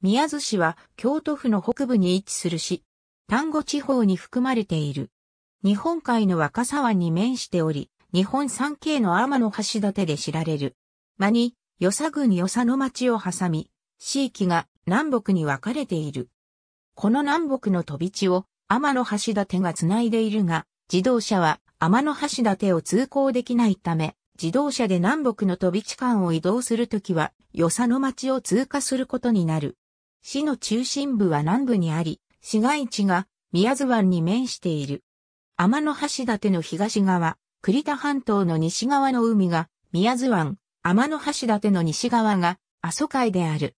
宮津市は京都府の北部に位置する市。丹後地方に含まれている。日本海の若狭湾に面しており、日本三景の天の橋立で知られる。間に、与佐郡与佐の町を挟み、地域が南北に分かれている。この南北の飛び地を天の橋立が繋いでいるが、自動車は天の橋立を通行できないため、自動車で南北の飛び地間を移動するときは、与佐の町を通過することになる。市の中心部は南部にあり、市街地が宮津湾に面している。天の橋立の東側、栗田半島の西側の海が宮津湾、天の橋立の西側が阿蘇海である。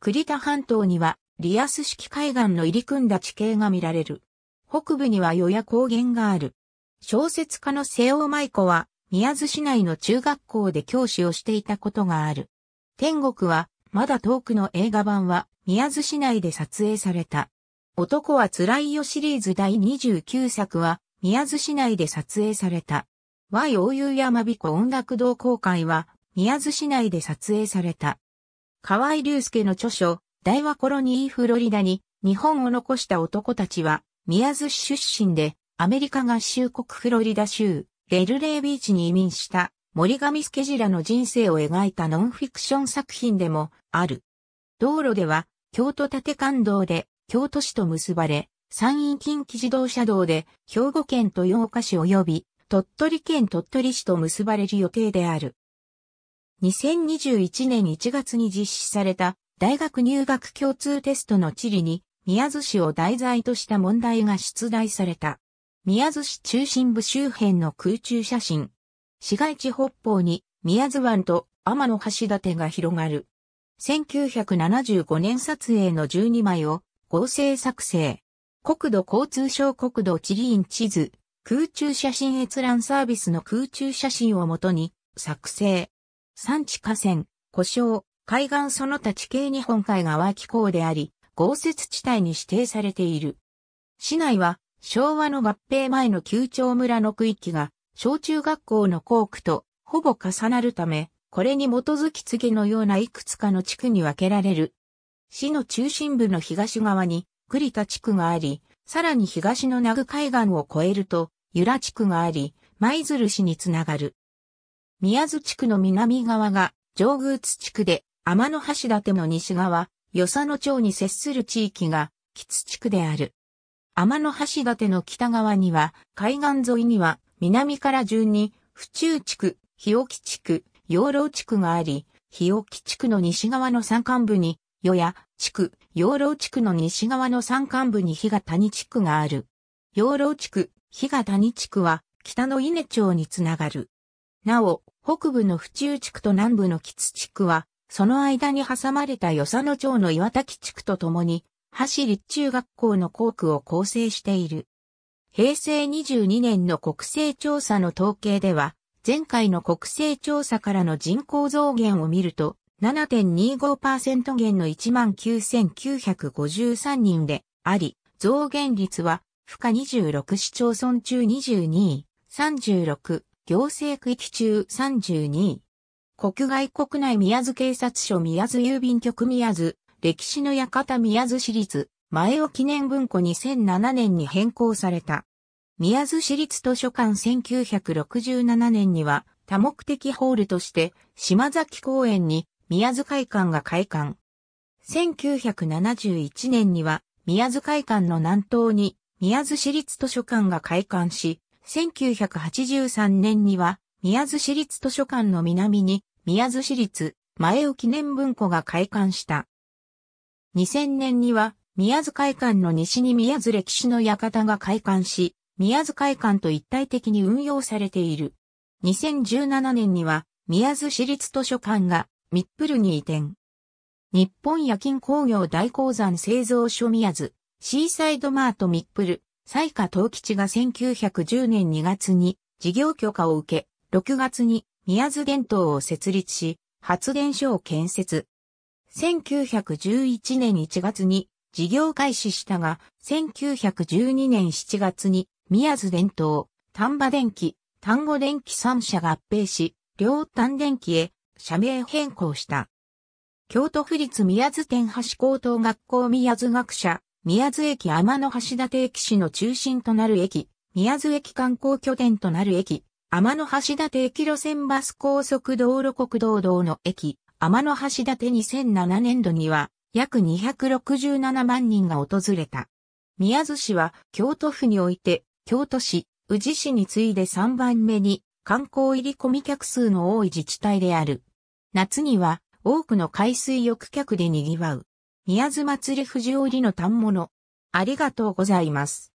栗田半島にはリアス式海岸の入り組んだ地形が見られる。北部には与野高原がある。小説家の瀬尾舞子は宮津市内の中学校で教師をしていたことがある。天国はまだ遠くの映画版は宮津市内で撮影された。男は辛いよシリーズ第29作は宮津市内で撮影された。Y 大遊山彦音楽同好会は宮津市内で撮影された。河合隆介の著書、大和コロニーフロリダに日本を残した男たちは宮津市出身でアメリカ合衆国フロリダ州デルレイビーチに移民した森上スケジラの人生を描いたノンフィクション作品でもある。道路では、京都立貫道で京都市と結ばれ、山陰近畿自動車道で兵庫県豊岡市及び鳥取県鳥取市と結ばれる予定である。2021年1月に実施された大学入学共通テストの地理に宮津市を題材とした問題が出題された。宮津市中心部周辺の空中写真市街地北方に宮津湾と天の橋立が広がる。1975年撮影の12枚を合成作成。国土交通省国土地理院地図、空中写真閲覧サービスの空中写真をもとに作成。産地河川、故障、海岸その他地形日本海側気候であり、豪雪地帯に指定されている。市内は昭和の合併前の旧町村の区域が小中学校の校区とほぼ重なるため、これに基づき次のようないくつかの地区に分けられる。市の中心部の東側に栗田地区があり、さらに東の名護海岸を越えると、由良地区があり、舞鶴市につながる。宮津地区の南側が上宮津地区で、天の橋立の西側、与謝野町に接する地域が、吉津地区である。天の橋立の北側には、海岸沿いには、南から順に、府中地区、日置地区、養老地区があり、日置地区の西側の山間部に、与野地区、養老地区の西側の山間部に日が谷地区がある。養老地区、日が谷地区は、北の稲町につながる。なお、北部の府中地区と南部の吉津地区は、その間に挟まれた与謝野町の岩滝地区とともに、橋立中学校の校区を構成している。平成22年の国勢調査の統計では、前回の国勢調査からの人口増減を見ると、7.25%減の19,953人であり、増減率は、負荷26市町村中22位、36、行政区域中32位。国外国内宮津警察署宮津郵便局宮津、歴史の館宮津市立、前尾記念文庫2007年に変更された。宮津市立図書館1967年には多目的ホールとして島崎公園に宮津会館が開館。1971年には宮津会館の南東に宮津市立図書館が開館し、1983年には宮津市立図書館の南に宮津市立前尾記念文庫が開館した。2000年には宮津会館の西に宮津歴史の館が開館し、宮津会館と一体的に運用されている。2017年には宮津市立図書館がミップルに移転。日本夜勤工業大鉱山製造所宮津、シーサイドマートミップル、西下東吉が1910年2月に事業許可を受け、6月に宮津電灯を設立し、発電所を建設。1911年1月に事業開始したが、1912年7月に宮津伝統、丹波電機、丹後電機3社合併し、両丹電機へ社名変更した。京都府立宮津天橋高等学校宮津学者、宮津駅天の橋立駅市の中心となる駅、宮津駅観光拠点となる駅、天の橋立駅路線バス高速道路国道道の駅、天の橋立2007年度には約267万人が訪れた。宮津市は京都府において京都市、宇治市に次いで3番目に観光入り込み客数の多い自治体である。夏には多くの海水浴客で賑わう。宮津祭り藤織の反物。ありがとうございます。